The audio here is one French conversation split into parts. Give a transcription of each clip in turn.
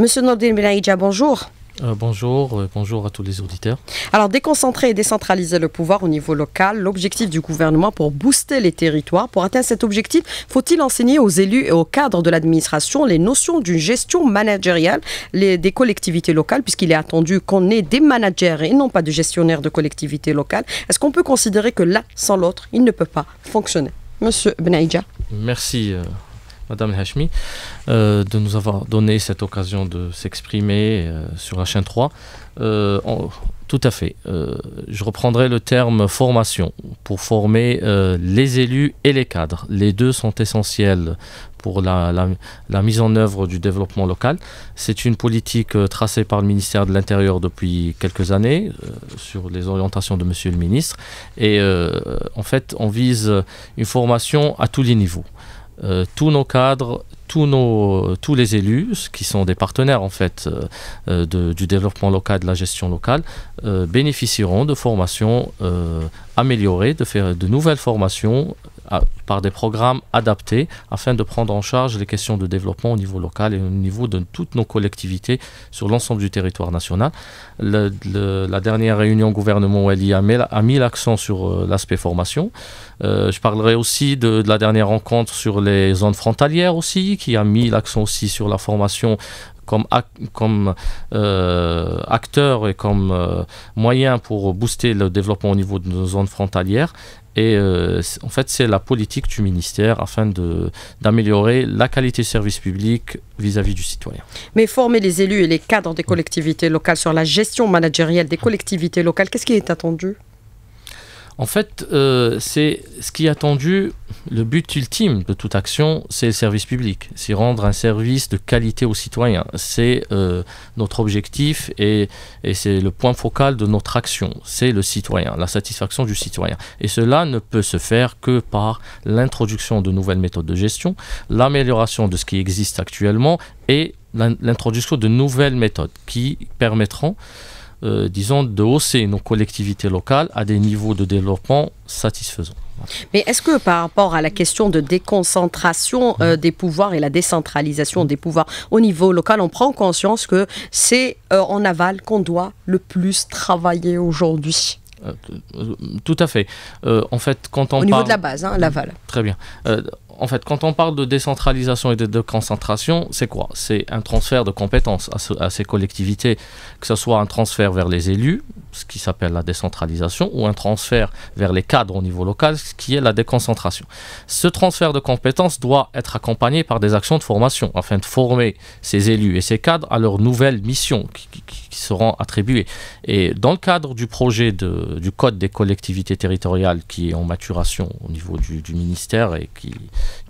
Monsieur Nordin Benaïdja, bonjour. Euh, bonjour, euh, bonjour à tous les auditeurs. Alors, déconcentrer et décentraliser le pouvoir au niveau local, l'objectif du gouvernement pour booster les territoires. Pour atteindre cet objectif, faut-il enseigner aux élus et aux cadres de l'administration les notions d'une gestion managériale des collectivités locales, puisqu'il est attendu qu'on ait des managers et non pas des gestionnaires de collectivités locales Est-ce qu'on peut considérer que l'un sans l'autre, il ne peut pas fonctionner Monsieur Benaïdja. Merci. Euh, Madame Hachmi, euh, de nous avoir donné cette occasion de s'exprimer euh, sur la chaîne 3. Euh, tout à fait. je reprendrai le terme formation pour former les élus et les cadres. Les deux sont essentiels pour la, la mise en œuvre du développement local. C'est une politique tracée par le ministère de l'Intérieur depuis quelques années sur les orientations de Monsieur le ministre. Et en fait, on vise une formation à tous les niveaux. Euh, tous nos cadres, tous, tous les élus, qui sont des partenaires en fait euh, euh, du développement local, de la gestion locale, bénéficieront de formations améliorées, de, faire, de nouvelles formations par des programmes adaptés afin de prendre en charge les questions de développement au niveau local et au niveau de toutes nos collectivités sur l'ensemble du territoire national. la dernière réunion gouvernement Wali a mis, l'accent sur euh, l'aspect formation. Euh, je parlerai aussi de, la dernière rencontre sur les zones frontalières aussi, qui a mis l'accent aussi sur la formation comme, comme euh, acteur et comme moyen pour booster le développement au niveau de nos zones frontalières. Et euh, en fait, c'est la politique du ministère afin d'améliorer la qualité du service public vis-à-vis -vis du citoyen. Mais former les élus et les cadres des collectivités locales sur la gestion managérielle des collectivités locales, qu'est-ce qui est attendu en fait, euh, c'est ce qui est attendu, le but ultime de toute action, c'est le service public, c'est rendre un service de qualité aux citoyens. C'est euh, notre objectif et c'est le point focal de notre action, c'est le citoyen, la satisfaction du citoyen. Et cela ne peut se faire que par l'introduction de nouvelles méthodes de gestion, l'amélioration de ce qui existe actuellement et l'introduction de nouvelles méthodes qui permettront euh, disons, de hausser nos collectivités locales à des niveaux de développement satisfaisants. Mais est-ce que par rapport à la question de déconcentration euh, mmh. des pouvoirs et la décentralisation des pouvoirs au niveau local, on prend conscience que c'est euh, en aval qu'on doit le plus travailler aujourd'hui tout à fait. en fait, quand on au niveau de la base, hein, l'aval. Très bien en fait, quand on parle de décentralisation et de déconcentration, c'est quoi C'est un transfert de compétences à, à, ces collectivités, que ce soit un transfert vers les élus, ce qui s'appelle la décentralisation, ou un transfert vers les cadres au niveau local, ce qui est la déconcentration. Ce transfert de compétences doit être accompagné par des actions de formation, afin de former ces élus et ces cadres à leurs nouvelles missions qui, seront attribuées. Et dans le cadre du projet du Code des collectivités territoriales qui est en maturation au niveau du ministère et qui,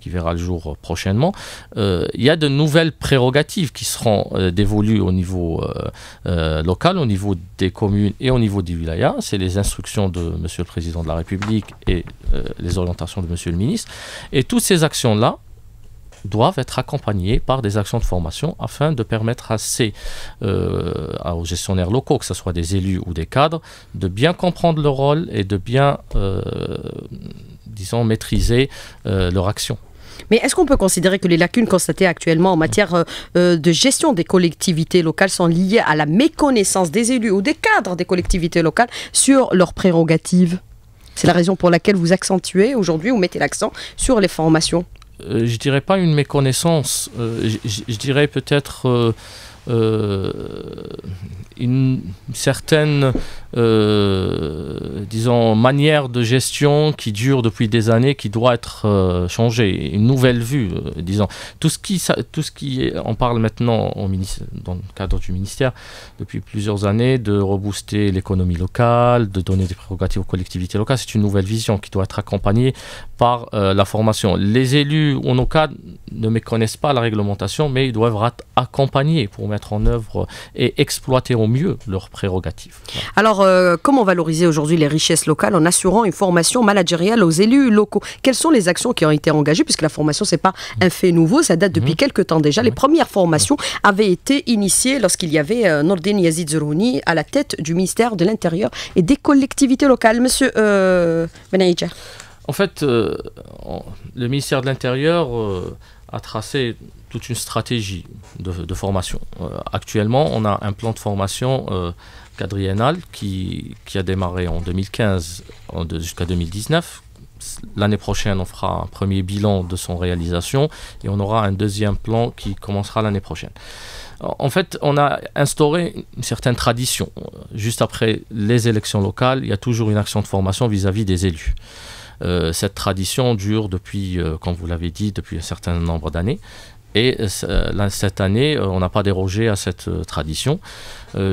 qui verra le jour euh, prochainement, euh, il y a de nouvelles prérogatives qui seront euh, dévolues au niveau local, au niveau des communes et au niveau des wilayas. C'est les instructions de M. le Président de la République et les orientations de M. le Ministre. Et toutes ces actions-là, doivent être accompagnées par des actions de formation afin de permettre à ces, aux gestionnaires locaux, que ce soit des élus ou des cadres, de bien comprendre leur rôle et de bien, disons, maîtriser leur action. Mais est-ce qu'on peut considérer que les lacunes constatées actuellement en matière euh, euh, de gestion des collectivités locales sont liées à la méconnaissance des élus ou des cadres des collectivités locales sur leurs prérogatives C'est la raison pour laquelle vous accentuez aujourd'hui ou mettez l'accent sur les formations Je euh, Je dirais pas une méconnaissance, je dirais peut-être euh, une certaine, euh, disons, manière de gestion qui dure depuis des années, qui doit être euh, changée, une nouvelle vue, disons. Tout ce qui, tout ce qui on parle maintenant au dans le cadre du ministère depuis plusieurs années de rebooster l'économie locale, de donner des prérogatives aux collectivités locales. C'est une nouvelle vision qui doit être accompagnée par la formation. Les élus, en nos cas, ne méconnaissent pas la réglementation, mais ils doivent être accompagnés mettre en œuvre et exploiter au mieux leurs prérogatives. Alors, euh, comment valoriser aujourd'hui les richesses locales en assurant une formation managériale aux élus locaux Quelles sont les actions qui ont été engagées Puisque la formation, ce n'est pas un mhm. fait nouveau, ça date depuis mhm. quelque quelques temps déjà. Les premières mhm. formations avaient été initiées lorsqu'il y avait euh, Nordin Yazid Zerouni à la tête du ministère de l'Intérieur et des collectivités locales. Monsieur euh, En fait, euh, le ministère de l'Intérieur a tracé toute une stratégie de, formation. Euh, actuellement, on a un plan de formation euh, quadriennal qui, a démarré en 2015 jusqu'à 2019. L'année prochaine, on fera un premier bilan de son réalisation et on aura un deuxième plan qui commencera l'année prochaine. En fait, on a instauré une certaine tradition. Juste après les élections locales, il y a toujours une action de formation vis-à-vis des élus. Euh, cette tradition dure depuis, euh, comme vous l'avez dit, depuis un certain nombre d'années. Et euh, euh, cette année, euh, on n'a pas dérogé à cette tradition.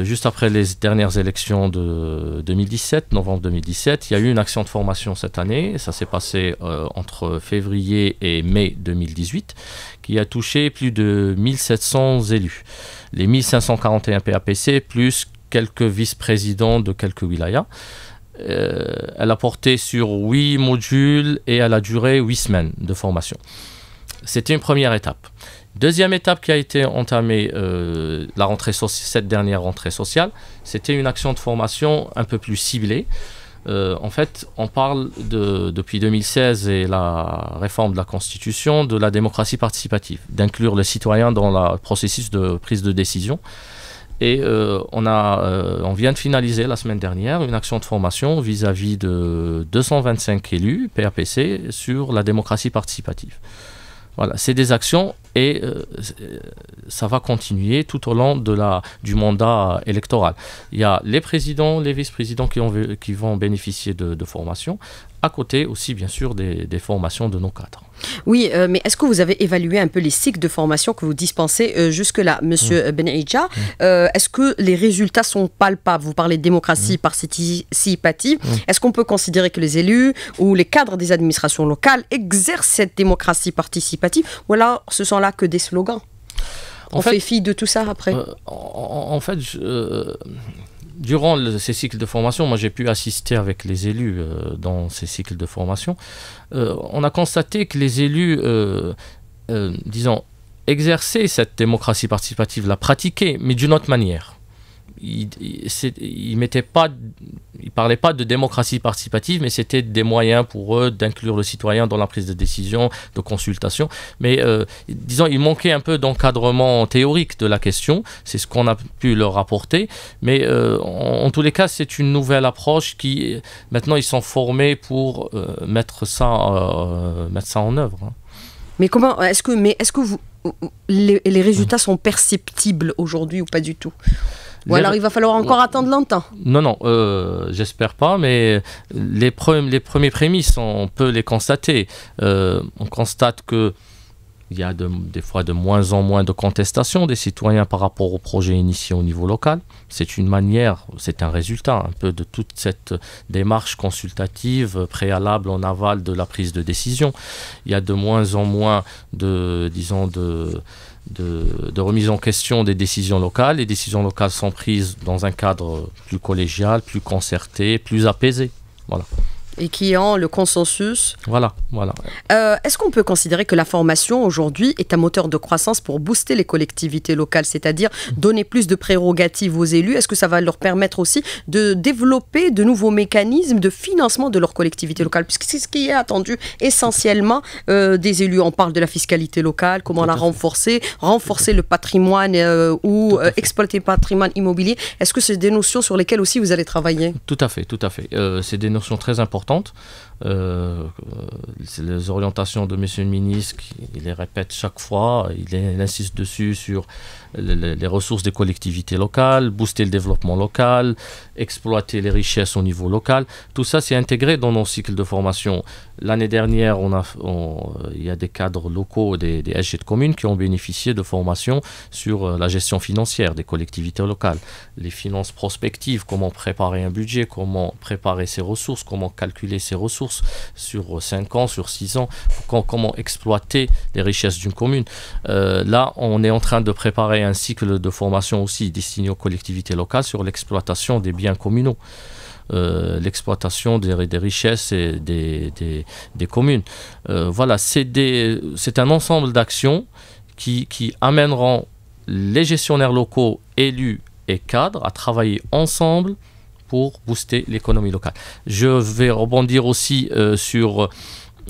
juste après les dernières élections de 2017, novembre 2017, il y a eu une action de formation cette année. Ça s'est passé entre février et mai 2018, qui a touché plus de 1700 élus. Les 1541 PAPC, plus quelques vice-présidents de quelques wilayas. elle a porté sur 8 modules et elle a duré 8 semaines de formation. C'était une première étape. Deuxième étape qui a été entamée euh, la rentrée cette dernière rentrée sociale, c'était une action de formation un peu plus ciblée. Euh, en fait, on parle depuis 2016 et la réforme de la Constitution de la démocratie participative, d'inclure les citoyens dans le processus de prise de décision. Et euh, on, vient de finaliser la semaine dernière une action de formation vis-à-vis -vis de 225 élus PAPC sur la démocratie participative. Voilà, c'est des actions et euh, ça va continuer tout au long de la, du mandat électoral. Il y a les présidents, les vice-présidents qui, vont bénéficier de, de formation à côté aussi bien sûr des, formations de nos cadres. Oui, euh, mais est-ce que vous avez évalué un peu les cycles de formation que vous dispensez euh, jusque-là, Monsieur Ben Est-ce que les résultats sont palpables Vous parlez de démocratie mm. participative. Est-ce qu'on peut considérer que les élus ou les cadres des administrations locales exercent cette démocratie participative Ou alors ce sont là que des slogans on fait, fi de tout ça après en fait, je, durant ces cycles de formation, moi j'ai pu assister avec les élus euh, dans ces cycles de formation, euh, on a constaté que les élus, euh, disons, exerçaient cette démocratie participative, la pratiquaient, mais d'une autre manière il, il, mettait pas, il parlait pas de démocratie participative, mais c'était des moyens pour eux d'inclure le citoyen dans la prise de décision, de consultation. Mais euh, disons, il manquait un peu d'encadrement théorique de la question. C'est ce qu'on a pu leur apporter. Mais euh, en, tous les cas, c'est une nouvelle approche qui, maintenant, ils sont formés pour euh, mettre ça, mettre ça en œuvre. Hein. Mais comment est-ce que, mais est-ce que vous, les résultats mmh. sont perceptibles aujourd'hui ou pas du tout ou alors il va falloir encore attendre longtemps Non, non, euh, j'espère pas, mais les, les premiers prémices, on peut les constater. Euh, on constate que il y a des fois de moins en moins de contestations des citoyens par rapport aux projets initiés au niveau local. C'est une manière, c'est un résultat un peu de toute cette démarche consultative préalable en aval de la prise de décision. Il y a de moins en moins de, disons, de de, remise en question des décisions locales. Les décisions locales sont prises dans un cadre plus collégial, plus concerté, plus apaisé. Voilà et qui ont le consensus. Voilà, voilà. Euh, est-ce qu'on peut considérer que la formation aujourd'hui est un moteur de croissance pour booster les collectivités locales, c'est-à-dire donner plus de prérogatives aux élus Est-ce que ça va leur permettre aussi de développer de nouveaux mécanismes de financement de leurs collectivités locales Puisque c'est ce qui est attendu essentiellement euh, des élus. On parle de la fiscalité locale, comment la renforcer, renforcer le patrimoine euh, ou exploiter le patrimoine immobilier. Est-ce que c'est des notions sur lesquelles aussi vous allez travailler Tout à fait, tout à fait. c'est des notions très importantes importante euh, les orientations de Monsieur le ministre, il les répète chaque fois, il, insiste dessus sur les, ressources des collectivités locales, booster le développement local, exploiter les richesses au niveau local. Tout ça, c'est intégré dans nos cycles de formation. L'année dernière, euh, il y a des cadres locaux des, des de communes qui ont bénéficié de formations sur euh, la gestion financière des collectivités locales, les finances prospectives, comment préparer un budget, comment préparer ses ressources, comment calculer ses ressources sur 5 ans, sur 6 ans, comment exploiter les richesses d'une commune. Euh, là, on est en train de préparer un cycle de formation aussi destiné aux collectivités locales sur l'exploitation des biens communaux. Euh, l'exploitation des, richesses des, communes. Euh, voilà, c'est un ensemble d'actions qui, qui amèneront les gestionnaires locaux, élus et cadres à travailler ensemble pour booster l'économie locale. Je vais rebondir aussi euh, sur...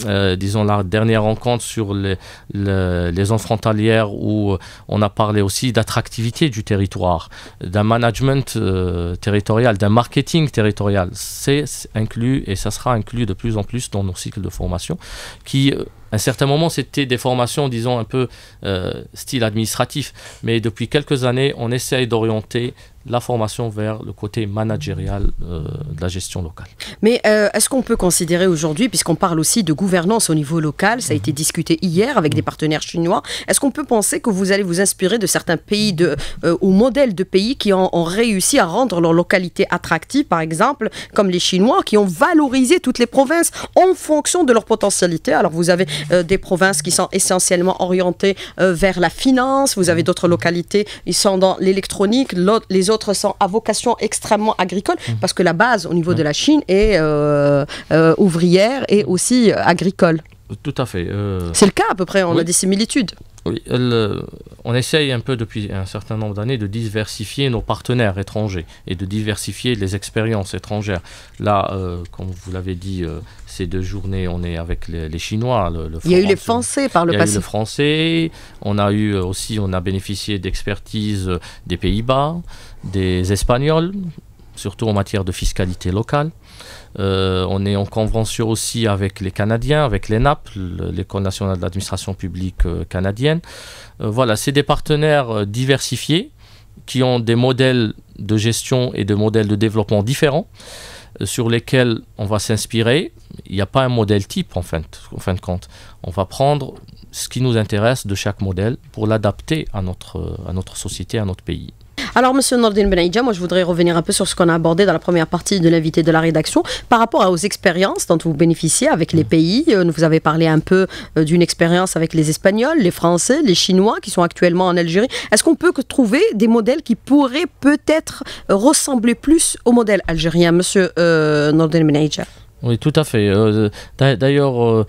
Euh, disons la dernière rencontre sur les, les, zones frontalières où on a parlé aussi d'attractivité du territoire, d'un management euh, territorial, d'un marketing territorial. C'est inclus et ça sera inclus de plus en plus dans nos cycles de formation qui à un certain moment, c'était des formations, disons, un peu euh, style administratif. Mais depuis quelques années, on essaye d'orienter la formation vers le côté managérial euh, de la gestion locale. Mais euh, est-ce qu'on peut considérer aujourd'hui, puisqu'on parle aussi de gouvernance au niveau local, ça a été mhm. discuté hier avec des mhm. partenaires chinois, est-ce qu'on peut penser que vous allez vous inspirer de certains pays, de, ou modèles de pays qui ont, ont, réussi à rendre leur localité attractive, par exemple, comme les Chinois, qui ont valorisé toutes les provinces en fonction de leur potentialité Alors vous avez euh, des provinces qui sont essentiellement orientées euh, vers la finance. Vous avez d'autres localités, ils sont dans l'électronique. les autres sont à vocation extrêmement agricole mmh. parce que la base au niveau mmh. de la Chine est euh, ouvrière et aussi agricole. Tout à fait. C'est le cas à peu près, on a des similitudes. Oui, on essaye un peu depuis un certain nombre d'années de diversifier nos partenaires étrangers et de diversifier les expériences étrangères. Là, comme vous l'avez dit, ces deux journées, on est avec les, Chinois. Le, il y a eu les Français par le passé. Français. On a eu aussi, on a bénéficié d'expertise des Pays-Bas, des Espagnols, surtout en matière de fiscalité locale. Euh, on est en convention aussi avec les Canadiens, avec l'ENAP, l'École nationale de l'administration publique euh, canadienne. Euh, voilà, c'est des partenaires diversifiés qui ont des modèles de gestion et de modèles de développement différents sur lesquels on va s'inspirer. Il n'y a pas un modèle type en fin, de, fin de compte. On va prendre ce qui nous intéresse de chaque modèle pour l'adapter à notre, à notre société, à notre pays. Alors, Monsieur Nordin Benaïdja, moi, je voudrais revenir un peu sur ce qu'on a abordé dans la première partie de l'invité de la rédaction par rapport aux expériences dont vous bénéficiez avec les mm. pays. Euh, vous avez parlé un peu euh, d'une expérience avec les Espagnols, les Français, les Chinois qui sont actuellement en Algérie. Est-ce qu'on peut trouver des modèles qui pourraient peut-être euh, ressembler plus au modèle algérien, Monsieur euh, Nordin Oui, tout à fait. D'ailleurs,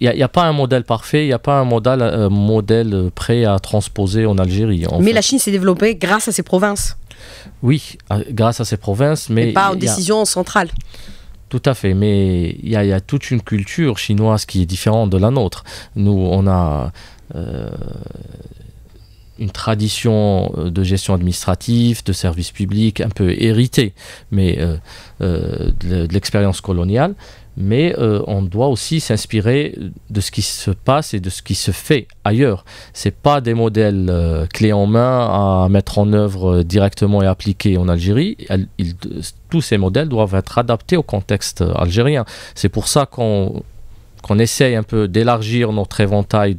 il n'y a, pas un modèle parfait, il n'y a pas un modèle, euh, modèle prêt à transposer en Algérie. mais la Chine s'est développée grâce à ses provinces. Oui, euh, grâce à ses provinces, mais... Et pas aux décisions centrales. Tout à fait, mais il y, a toute une culture chinoise qui est différente de la nôtre. Nous, on a... Euh, une tradition de gestion administrative, de service public un peu héritée, mais de l'expérience coloniale mais euh, on doit aussi s'inspirer de ce qui se passe et de ce qui se fait ailleurs. C'est pas des modèles euh, clés en main à mettre en œuvre euh, directement et appliquer en Algérie. il, tous ces modèles doivent être adaptés au contexte algérien. C'est pour ça qu'on qu'on essaye un peu d'élargir notre éventail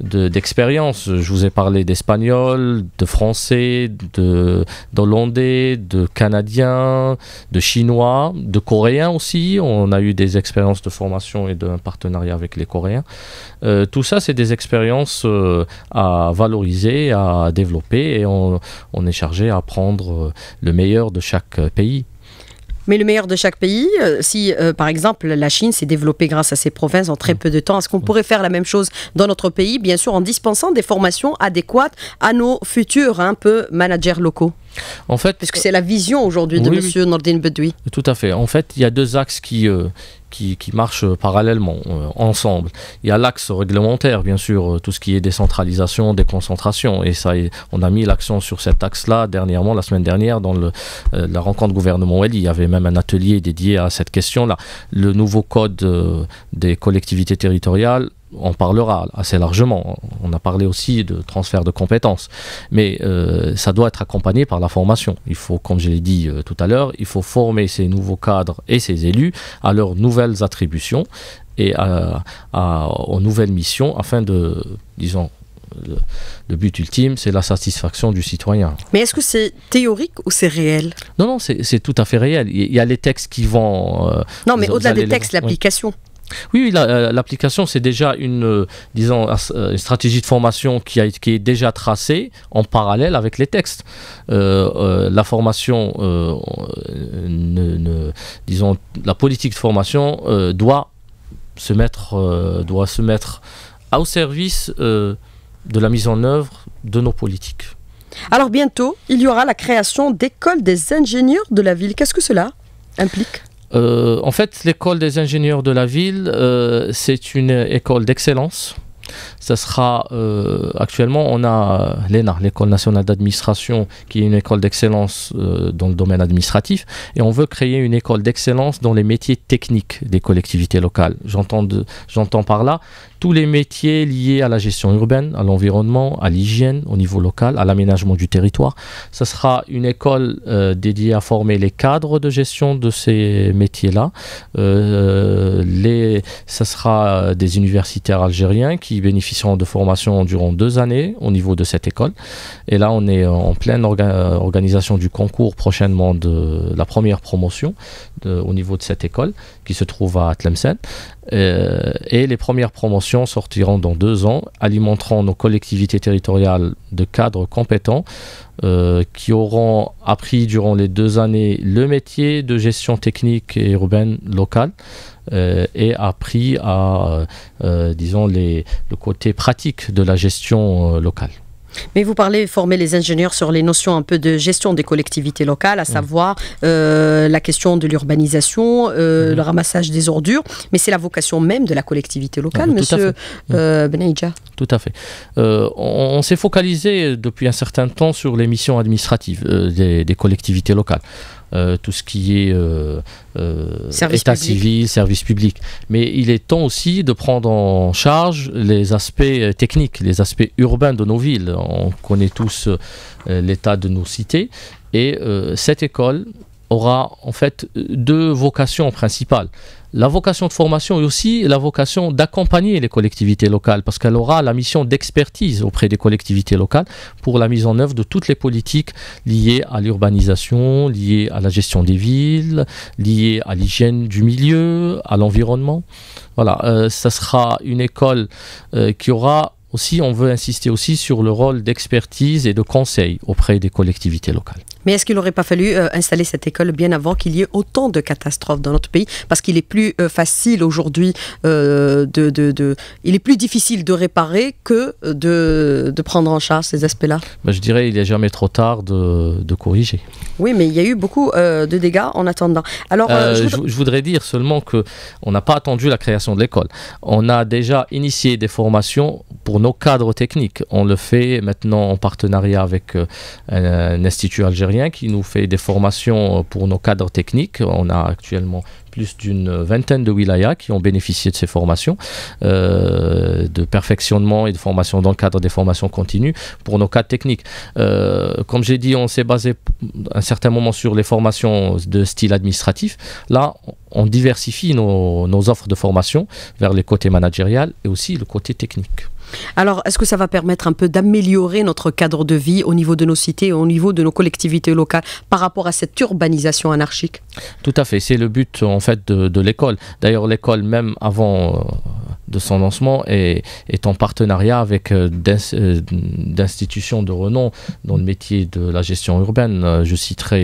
d'expériences. Je vous ai parlé d'espagnol, de français, de, d'hollandais, de canadiens, de chinois, de coréens aussi. On a eu des expériences de formation et d'un partenariat avec les coréens. Euh, tout ça, c'est des expériences euh, à valoriser, à développer et on, on est chargé à prendre euh, le meilleur de chaque pays. Mais le meilleur de chaque pays, euh, si euh, par exemple la Chine s'est développée grâce à ses provinces en très mm. peu de temps, est-ce qu'on mm. pourrait faire la même chose dans notre pays, bien sûr en dispensant des formations adéquates à nos futurs un peu managers locaux en fait, Parce que c'est la vision aujourd'hui de Monsieur Nordin Bedoui. Tout à fait. En fait, il y a deux axes qui, euh, qui, marchent euh, parallèlement, euh, ensemble. Il y a l'axe réglementaire, bien sûr, tout ce qui est décentralisation, déconcentration. Et ça, on a mis l'accent sur cet axe-là dernièrement, la semaine dernière, dans le, la rencontre gouvernement Eli. Il y avait même un atelier dédié à cette question-là. Le nouveau code des collectivités territoriales on parlera assez largement. On a parlé aussi de transfert de compétences, mais euh, ça doit être accompagné par la formation. Il faut, comme je l'ai dit euh, tout à l'heure, il faut former ces nouveaux cadres et ces élus à leurs nouvelles attributions et aux nouvelles missions afin de, disons, le, but ultime, c'est la satisfaction du citoyen. Mais est-ce que c'est théorique ou c'est réel Non, non, c'est tout à fait réel. Il y a les textes qui vont... Euh, non, mais au-delà des textes, l'application. Oui, euh, l'application, c'est déjà une, euh, disons, euh, une stratégie de formation qui, est déjà tracée en parallèle avec les textes. la formation, la politique de formation doit se mettre, doit se mettre au service de la mise en œuvre de nos politiques. Alors bientôt, il y aura la création d'écoles des ingénieurs de la ville. Qu'est-ce que cela implique euh, en fait, l'école des ingénieurs de la ville, euh, c'est une école d'excellence ça sera euh, actuellement on a euh, l'ENA, l'école nationale d'administration, qui est une école d'excellence euh, dans le domaine administratif, et on veut créer une école d'excellence dans les métiers techniques des collectivités locales. J'entends par là tous les métiers liés à la gestion urbaine, à l'environnement, à l'hygiène au niveau local, à l'aménagement du territoire. Ça sera une école dédiée à former les cadres de gestion de ces métiers-là. les, ça sera des universitaires algériens qui bénéficiant bénéficieront de formation durant deux années au niveau de cette école. Et là, on est euh, en pleine euh, organisation du concours prochainement de la première promotion au niveau de cette école qui se trouve à Tlemcen. Euh, et les premières promotions sortiront dans deux ans, alimenteront nos collectivités territoriales de cadres compétents qui auront appris durant les deux années le métier de gestion technique et urbaine locale, euh, et appris à, euh, euh, disons, les, le côté pratique de la gestion locale. Mais vous parlez, former les ingénieurs sur les notions un peu de gestion des collectivités locales, à mm. savoir la question de l'urbanisation, mm-hmm. le ramassage des ordures, mais c'est la vocation même de la collectivité locale, ah, monsieur mm. Tout à fait. on, s'est focalisé depuis un certain temps sur les missions administratives des collectivités locales. Euh, tout ce qui est euh, euh, état civil, service public. Mais il est temps aussi de prendre en charge les aspects techniques, les aspects urbains de nos villes. On connaît tous l'état de nos cités. Et cette école aura en fait deux vocations principales la vocation de formation est aussi la vocation d'accompagner les collectivités locales, parce qu'elle aura la mission d'expertise auprès des collectivités locales pour la mise en œuvre de toutes les politiques liées à l'urbanisation, liées à la gestion des villes, liées à l'hygiène du milieu, à l'environnement. Voilà, euh, ça sera une école euh, qui aura aussi, on veut insister aussi sur le rôle d'expertise et de conseil auprès des collectivités locales. Mais est-ce qu'il n'aurait pas fallu euh, installer cette école bien avant qu'il y ait autant de catastrophes dans notre pays Parce qu'il est plus euh, facile aujourd'hui euh, de, Il est plus difficile de réparer que de, prendre en charge ces aspects-là. Bah, je dirais il n'est jamais trop tard de, corriger. Oui, mais il y a eu beaucoup de dégâts en attendant. Alors, je, voudrais... je, voudrais dire seulement qu'on n'a pas attendu la création de l'école. On a déjà initié des formations pour nos cadres techniques. On le fait maintenant en partenariat avec un institut algérien qui nous fait des formations euh, pour nos cadres techniques. On a actuellement plus d'une vingtaine de wilayas qui ont bénéficié de ces formations euh, de perfectionnement et de formation dans le cadre des formations continues pour nos cadres techniques. Euh, comme j'ai dit, on s'est basé à un certain moment sur les formations de style administratif. Là, on diversifie nos, offres de formation vers les côtés managériales et aussi le côté technique. Alors, est-ce que ça va permettre un peu d'améliorer notre cadre de vie au niveau de nos cités, au niveau de nos collectivités locales par rapport à cette urbanisation anarchique Tout à fait, c'est le but en fait de, l'école. D'ailleurs, l'école même avant euh, de son lancement est, en partenariat avec euh, euh, d'institutions de renom dans le métier de la gestion urbaine. Je citerai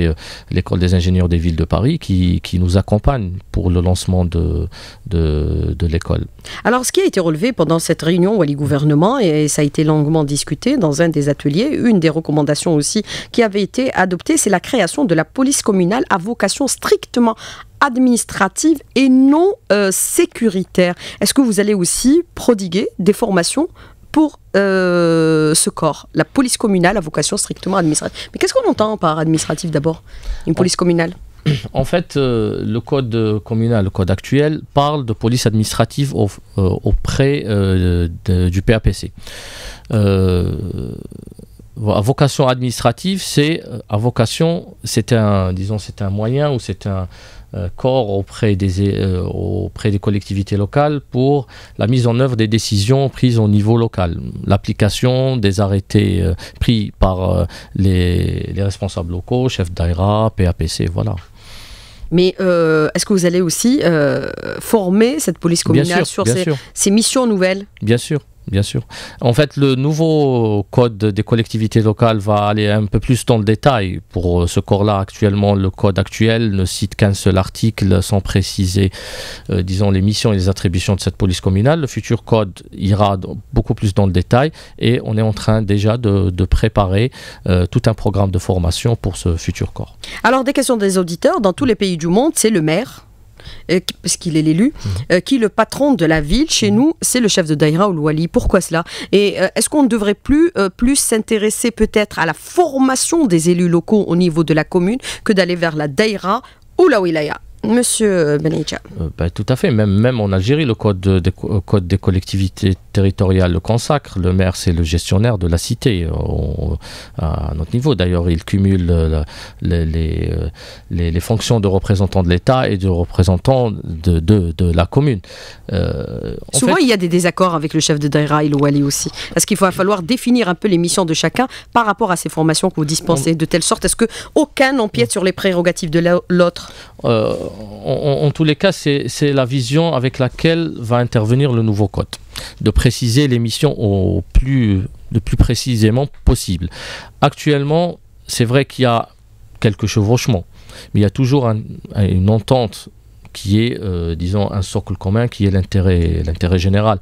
l'école des ingénieurs des villes de Paris qui, nous accompagne pour le lancement de, de, l'école. Alors, ce qui a été relevé pendant cette réunion Wali Gouvernement, et ça a été longuement discuté dans un des ateliers, une des recommandations aussi qui avait été adoptée, c'est la création de la police communale à vocation strictement administrative et non euh, sécuritaire. Est-ce que vous allez aussi prodiguer des formations pour euh, ce corps La police communale à vocation strictement administrative. Mais qu'est-ce qu'on entend par administrative d'abord Une police communale en fait, euh, le code communal, le code actuel, parle de police administrative auprès du PAPC. à vocation administrative, c'est à vocation, c'est un, disons, c'est un moyen ou c'est un, euh, corps auprès des, euh, auprès des collectivités locales pour la mise en œuvre des décisions prises au niveau local, l'application des arrêtés euh, pris par les, responsables locaux, chefs d'AIRA, PAPC, voilà. Mais est-ce que vous allez aussi former cette police communale sur ces, ces missions nouvelles Bien sûr bien sûr. En fait, le nouveau code des collectivités locales va aller un peu plus dans le détail pour euh, ce corps-là. Actuellement, le code actuel ne cite qu'un seul article sans préciser, euh, disons, les missions et les attributions de cette police communale. Le futur code ira beaucoup plus dans le détail et on est en train déjà de, préparer euh, tout un programme de formation pour ce futur corps. Alors, des questions des auditeurs, dans tous les pays du monde, c'est le maire euh, parce qu'il est l'élu, mhm. euh, qui est le patron de la ville. Chez mhm. nous, c'est le chef de Daïra ou le Pourquoi cela Et euh, est-ce qu'on ne devrait plus plus s'intéresser peut-être à la formation des élus locaux au niveau de la commune que d'aller vers la Daïra ou la Wilaya Monsieur euh, Benicha. Euh, ben, tout à fait. Même, en Algérie, le euh, code, des collectivités territoriales le consacre. Le maire, c'est le gestionnaire de la cité à notre niveau. D'ailleurs, il cumule les, fonctions de représentant de l'État et de représentant de, la commune. Souvent, il y a des désaccords avec le chef de Daira et le Wali aussi. Est-ce qu'il va falloir définir un peu les missions de chacun par rapport à ces formations que vous dispensez, de telle sorte est-ce que aucun n'empiète sur les prérogatives de l'autre euh, en, tous les cas, c'est la vision avec laquelle va intervenir le nouveau code, de préciser les missions au plus, le plus précisément possible. Actuellement, c'est vrai qu'il y a quelques chevauchements, mais il y a toujours une entente qui est, euh, disons, un socle commun, qui est l'intérêt général.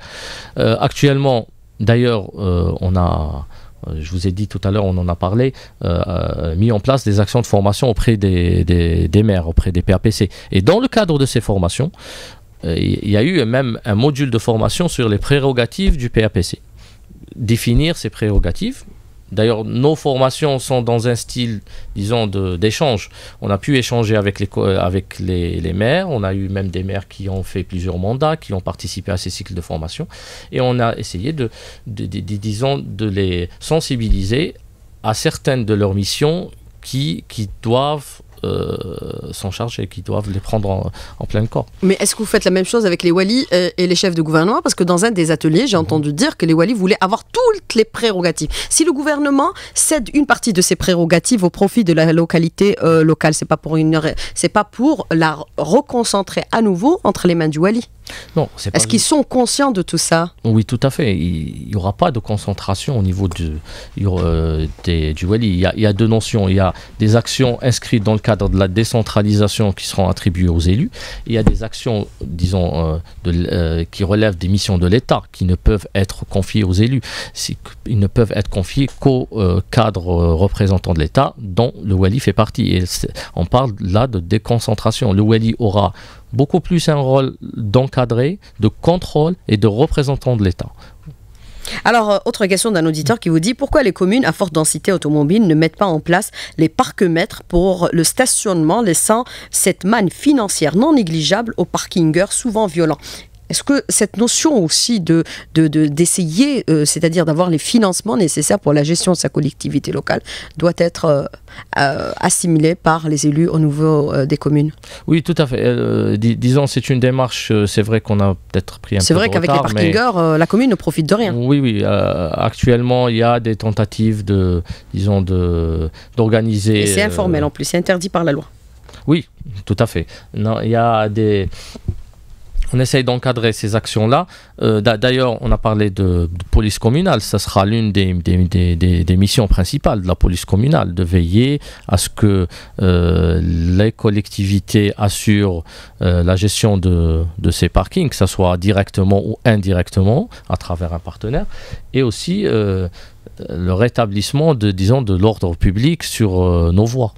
Euh, actuellement, d'ailleurs, on a euh, je vous ai dit tout à l'heure, on en a parlé, euh, euh, mis en place des actions de formation auprès des, maires, auprès des PAPC. Et dans le cadre de ces formations, il y a eu même un module de formation sur les prérogatives du PAPC. Définir ses prérogatives, D'ailleurs, nos formations sont dans un style, disons, d'échange. On a pu échanger avec, les, euh, avec les, maires. On a eu même des maires qui ont fait plusieurs mandats, qui ont participé à ces cycles de formation. Et on a essayé de, disons, de les sensibiliser à certaines de leurs missions qui, qui doivent euh, sont chargés, qui doivent les prendre en, plein corps. Mais est-ce que vous faites la même chose avec les Wali euh, et, les chefs de gouvernement Parce que dans un des ateliers, j'ai mhm. entendu dire que les walis voulaient avoir toutes les prérogatives. Si le gouvernement cède une partie de ses prérogatives au profit de la localité euh, locale, c'est pas pour pas pour la reconcentrer à nouveau entre les mains du Wali. Est-ce qu'ils sont conscients de tout ça Oui, tout à fait. Il n'y aura pas de concentration au niveau euh, du, Wali. Il y, a, deux notions. Il y a des actions inscrites dans le cadre de la décentralisation qui seront attribuées aux élus. Il y a des actions, disons, euh, euh, qui relèvent des missions de l'État, qui ne peuvent être confiées aux élus. Ils ne peuvent être confiés qu'aux cadre représentant de l'État dont le Wali fait partie. on parle là de déconcentration. Le Wali aura beaucoup plus un rôle d'encadré, de contrôle et de représentant de l'État. Alors, euh, autre question d'un auditeur qui vous dit pourquoi les communes à forte densité automobile ne mettent pas en place les parcs pour le stationnement, laissant cette manne financière non négligeable aux parkingers souvent violents est-ce que cette notion aussi de d'essayer, euh, c'est-à-dire d'avoir les financements nécessaires pour la gestion de sa collectivité locale, doit être euh, euh, assimilée par les élus au niveau des communes Oui, tout à fait. disons, c'est une démarche. C'est vrai qu'on a peut-être pris un peu de retard. C'est vrai qu'avec les parkingers, la commune ne profite de rien. Oui, oui. actuellement, il y a des tentatives de, disons, d'organiser. Et c'est informel en plus. C'est interdit par la loi. Oui, tout à fait. Non, il y a des on essaye d'encadrer ces actions-là. Euh, d'ailleurs, on a parlé de, police communale. Ça sera l'une des, missions principales de la police communale, de veiller à ce que euh, les collectivités assurent euh, la gestion de, ces parkings, que ce soit directement ou indirectement, à travers un partenaire, et aussi le rétablissement de, disons, de l'ordre public sur nos voies.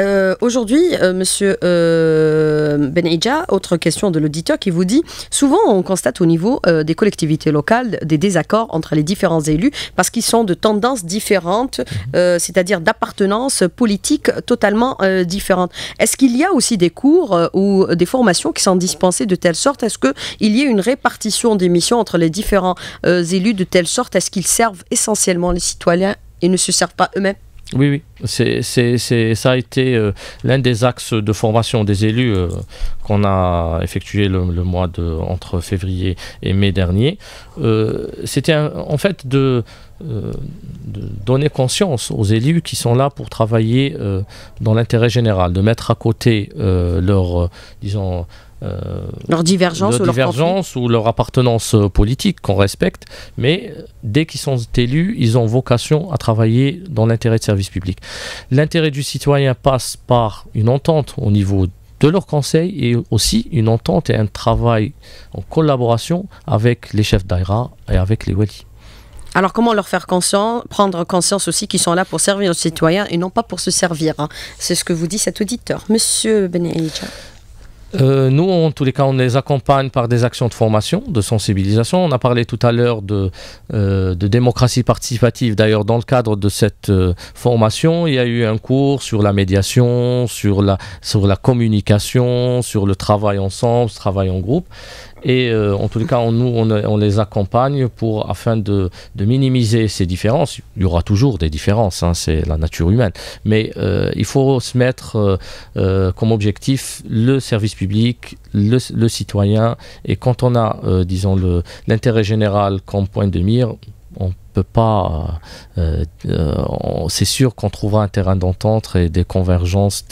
Euh, aujourd'hui, euh, monsieur euh, ben autre question de l'auditeur qui vous dit souvent on constate au niveau des collectivités locales des désaccords entre les différents élus parce qu'ils sont de tendances différentes, c'est-à-dire d'appartenance politique totalement différente. Est-ce qu'il y a aussi des cours ou des formations qui sont dispensées de telle sorte Est-ce qu'il y a une répartition des missions entre les différents élus de telle sorte Est-ce qu'ils servent essentiellement les citoyens et ne se servent pas eux-mêmes oui, oui, c'est, c'est, ça a été euh, l'un des axes de formation des élus euh, qu'on a effectué le, mois de, entre février et mai dernier. Euh, c'était en fait de, de, donner conscience aux élus qui sont là pour travailler dans l'intérêt général, de mettre à côté leur, disons, euh, leur divergence, ou, leur appartenance euh, politique qu'on respecte, mais euh, dès qu'ils sont élus, ils ont vocation à travailler dans l'intérêt de service public. L'intérêt du citoyen passe par une entente au niveau de leur conseil et aussi une entente et un travail en collaboration avec les chefs d'AIRA et avec les Wali. Alors comment leur faire conscience, prendre conscience aussi qu'ils sont là pour servir le citoyens et non pas pour se servir hein C'est ce que vous dit cet auditeur, Monsieur Benaïdja. Euh, nous, en tous les cas, on les accompagne par des actions de formation, de sensibilisation. On a parlé tout à l'heure de, euh, démocratie participative. D'ailleurs, dans le cadre de cette euh, formation, il y a eu un cours sur la médiation, sur la, sur la communication, sur le travail ensemble, travail en groupe. Et euh, en tout cas, on, nous, on, les accompagne pour, afin de, minimiser ces différences. Il y aura toujours des différences, hein, c'est la nature humaine. Mais euh, il faut se mettre euh, euh, comme objectif le service public, le, citoyen. Et quand on a, disons, le l'intérêt général comme point de mire, on peut pas. c'est sûr qu'on trouvera un terrain d'entente et des convergences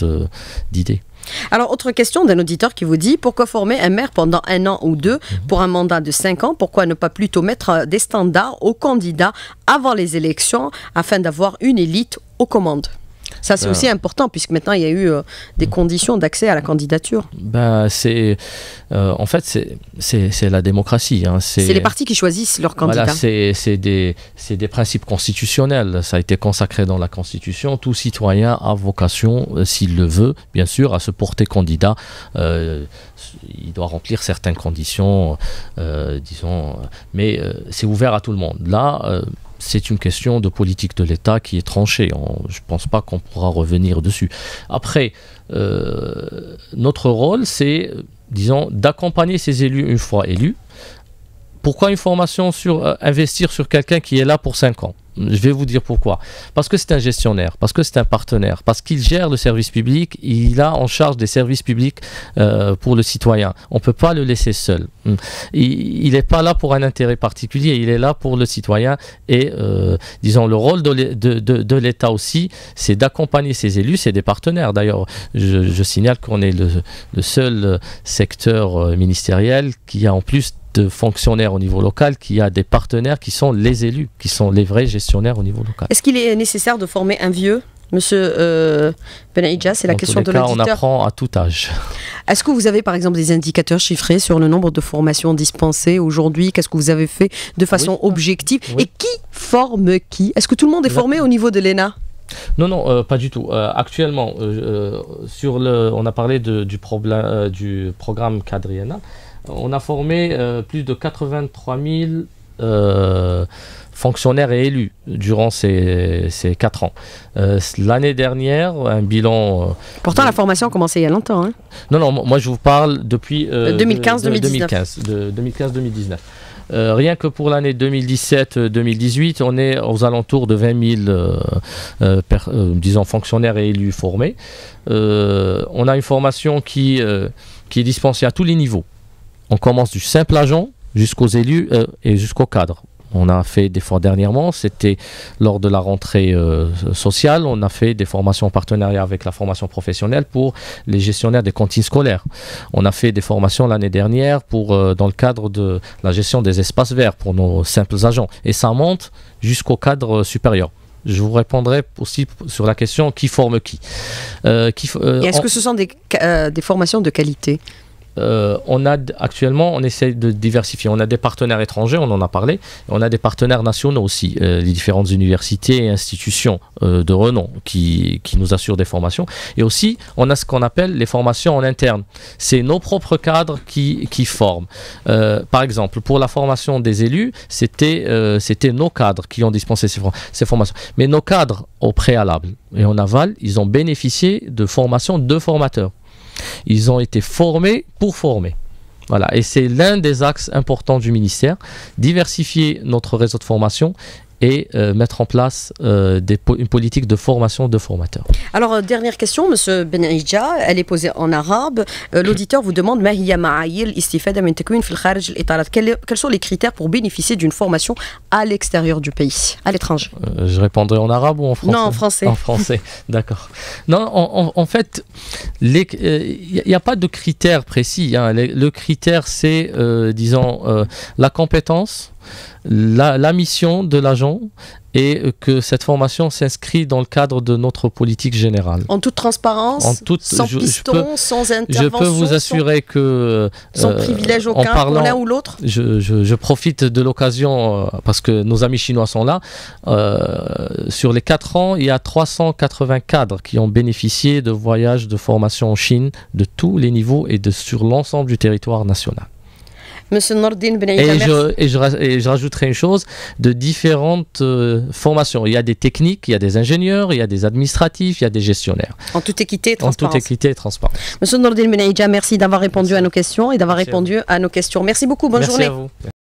d'idées. Alors, autre question d'un auditeur qui vous dit pourquoi former un maire pendant un an ou deux mhm. pour un mandat de cinq ans Pourquoi ne pas plutôt mettre euh, des standards aux candidats avant les élections afin d'avoir une élite aux commandes ça, c'est aussi important, puisque maintenant, il y a eu euh, des conditions d'accès à la candidature. Bah, c'est, euh, en fait, c'est la démocratie. Hein, c'est les partis qui choisissent leurs candidats. Voilà, c'est des, des principes constitutionnels. Ça a été consacré dans la Constitution. Tout citoyen a vocation, euh, s'il le veut, bien sûr, à se porter candidat. il doit remplir certaines conditions, disons, mais c'est ouvert à tout le monde. Là, c'est une question de politique de l'État qui est tranchée. je ne pense pas qu'on pourra revenir dessus. Après, euh, notre rôle, c'est, disons, d'accompagner ces élus une fois élus, pourquoi une formation sur euh, investir sur quelqu'un qui est là pour 5 ans Je vais vous dire pourquoi. Parce que c'est un gestionnaire, parce que c'est un partenaire, parce qu'il gère le service public, il a en charge des services publics euh, pour le citoyen. On ne peut pas le laisser seul. Hmm. Il n'est pas là pour un intérêt particulier, il est là pour le citoyen. Et euh, disons, le rôle de, l'État aussi, c'est d'accompagner ses élus, c'est des partenaires. D'ailleurs, je, signale qu'on est le seul secteur ministériel qui a en plus de fonctionnaires au niveau local qu'il y a des partenaires qui sont les élus, qui sont les vrais gestionnaires au niveau local. Est-ce qu'il est nécessaire de former un vieux Monsieur euh, c'est la question de l'auditeur. On apprend à tout âge. Est-ce que vous avez par exemple des indicateurs chiffrés sur le nombre de formations dispensées aujourd'hui Qu'est-ce que vous avez fait de façon objective Et qui forme qui Est-ce que tout le monde est formé au niveau de l'ENA non, non, euh, pas du tout. Euh, actuellement, euh, sur le, on a parlé du, programme Cadriana. On a formé plus de 83 000 fonctionnaires et élus durant ces, ces quatre ans. L'année dernière, un bilan... Pourtant, la formation a commencé il y a longtemps. Hein. Non, non, moi je vous parle depuis... 2015-2019. 2015-2019. Euh, rien que pour l'année 2017-2018, on est aux alentours de 20 000 euh, euh, fonctionnaires et élus formés. on a une formation qui, qui est dispensée à tous les niveaux. On commence du simple agent jusqu'aux élus et jusqu'aux cadres. On a fait des fois dernièrement, c'était lors de la rentrée euh, sociale, on a fait des formations en partenariat avec la formation professionnelle pour les gestionnaires des cantines scolaires. On a fait des formations l'année dernière pour, euh, dans le cadre de la gestion des espaces verts pour nos simples agents. Et ça monte jusqu'au cadre supérieur je vous répondrai aussi sur la question qui forme qui. Euh, est-ce que ce sont des formations de qualité euh, on a actuellement, on essaie de diversifier. On a des partenaires étrangers, on en a parlé. On a des partenaires nationaux aussi, euh, les différentes universités et institutions euh, de renom qui, nous assurent des formations. Et aussi, on a ce qu'on appelle les formations en interne. C'est nos propres cadres qui, forment. par exemple, pour la formation des élus, c'était c'était nos cadres qui ont dispensé ces, ces formations. Mais nos cadres, au préalable et en aval, ils ont bénéficié de formations de formateurs. Ils ont été formés pour former. Voilà, et c'est l'un des axes importants du ministère, diversifier notre réseau de formation et euh, mettre en place euh, des une politique de formation de formateurs. Alors, euh, dernière question, Monsieur Benajja, elle est posée en arabe. L'auditeur vous demande quels sont les critères pour bénéficier d'une formation à l'extérieur du pays, à l'étranger Je répondrai en arabe ou en français Non, en français. En français, d'accord. Non, en, fait, il n'y a pas de critères précis. Hein. le critère, c'est, disons, la compétence la, mission de l'agent est que cette formation s'inscrit dans le cadre de notre politique générale. En toute transparence, en toute, sans je, peux, sans intervention. vous assurer que. Sans euh, privilège aucun l'un ou l'autre je, profite de l'occasion, euh, parce que nos amis chinois sont là. Euh, sur les 4 ans, il y a 380 cadres qui ont bénéficié de voyages de formation en Chine de tous les niveaux et de, sur l'ensemble du territoire national. Monsieur Nordin et je, rajouterai une chose de différentes euh, formations. Il y a des techniques, il y a des ingénieurs, il y a des administratifs, il y a des gestionnaires. En toute équité et transparence. En toute équité et Monsieur Nordin Benahidja, merci d'avoir répondu à nos questions et d'avoir répondu à, nos questions. Merci beaucoup. Bonne journée. vous.